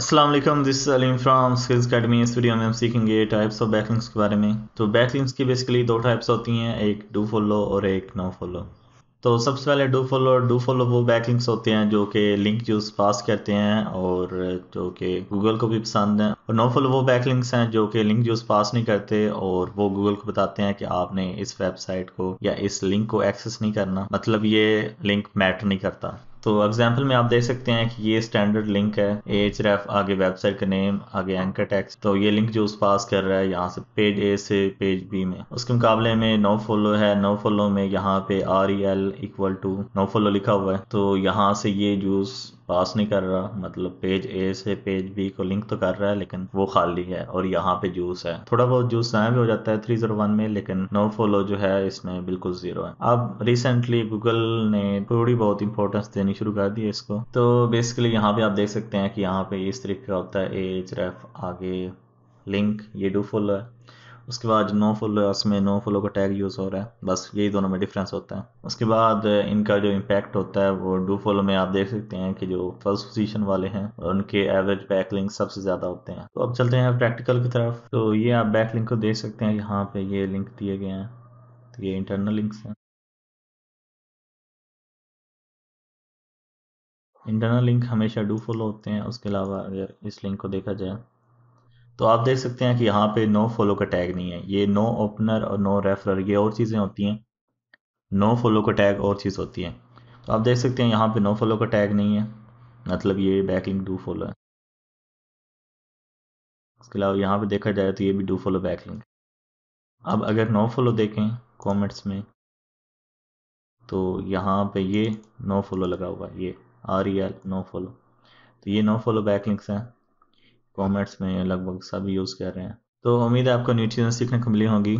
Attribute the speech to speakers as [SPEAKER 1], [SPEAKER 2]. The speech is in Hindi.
[SPEAKER 1] Aslam this is Aleem from skills academy इस वीडियो में हम सीखेंगे टाइप्स ऑफ बैकलिंक्स के बारे में तो बैकलिंक्स की बेसिकली दो टाइप्स होती हैं एक डू फॉलो और एक नो फॉलो तो सबसे पहले डू फॉलो और डू फॉलो वो बैकलिंक्स होते हैं जो कि लिंक यूज पास करते हैं और जो कि गूगल को भी पसंद हैं और नो फॉलो वो बैकलिंक्स हैं जो कि लिंक यूज पास नहीं करते और वो गूगल को बताते हैं कि आपने इस वेबसाइट को या इस लिंक को एक्सेस नहीं करना मतलब ये लिंक मैटर नहीं करता तो एग्जाम्पल में आप देख सकते हैं कि ये स्टैंडर्ड लिंक है एच रेफ आगे वेबसाइट का नेम आगे एंकर टैक्स तो ये लिंक जो उस पास कर रहा है यहाँ से पेज ए से पेज बी में उसके मुकाबले में नो फॉलो है नो फॉलो में यहाँ पे R E L equal to no follow लिखा हुआ है तो यहाँ से ये जूस पास नहीं कर रहा मतलब पेज ए से पेज बी को लिंक तो कर रहा है लेकिन वो खाली है और यहाँ पे जूस है थोड़ा बहुत जूस नया भी हो जाता है थ्री जीरो वन में लेकिन नो फॉलो जो है इसमें बिल्कुल जीरो है अब रिसेंटली गूगल ने थोड़ी बहुत इंपॉर्टेंस देनी करनी शुरू कर दी है इसको तो बेसिकली यहाँ पे आप देख सकते हैं कि यहाँ पे इस तरीके का होता है एच रेफ आगे लिंक ये डू फुल है उसके बाद नो फुल है उसमें नो फुलो का टैग यूज़ हो रहा है बस यही दोनों में डिफरेंस होता है उसके बाद इनका जो इम्पैक्ट होता है वो डू फॉलो में आप देख सकते हैं कि जो फर्स्ट पोजीशन वाले हैं उनके एवरेज बैक लिंक सबसे ज़्यादा होते हैं तो अब चलते हैं प्रैक्टिकल की तरफ तो ये आप
[SPEAKER 2] बैक लिंक को देख सकते हैं यहाँ पे ये लिंक दिए गए हैं तो ये इंटरनल लिंक्स हैं इंटरनल लिंक हमेशा डू फॉलो होते हैं उसके अलावा अगर इस लिंक को देखा जाए तो आप देख सकते हैं कि यहाँ पे नो
[SPEAKER 1] फॉलो का टैग नहीं है ये नो ओपनर और नो रेफरर ये और चीज़ें होती हैं नो फॉलो का टैग और चीज़ होती है तो आप देख सकते हैं यहाँ पे नो फॉलो का टैग नहीं है मतलब ये
[SPEAKER 2] लिंक डू फॉलो है उसके अलावा यहाँ पे देखा जाए तो ये भी डू फॉलो लिंक अब अगर नो फॉलो देखें कॉमेंट्स में
[SPEAKER 1] तो यहाँ पे ये नो फॉलो लगा हुआ है ये आर ई नो फॉलो तो ये नो फॉलो बैक लिंक्स हैं कॉमेंट्स में लगभग सब यूज़ कर रहे हैं तो उम्मीद है
[SPEAKER 2] आपको चीजें सीखने को मिली होगी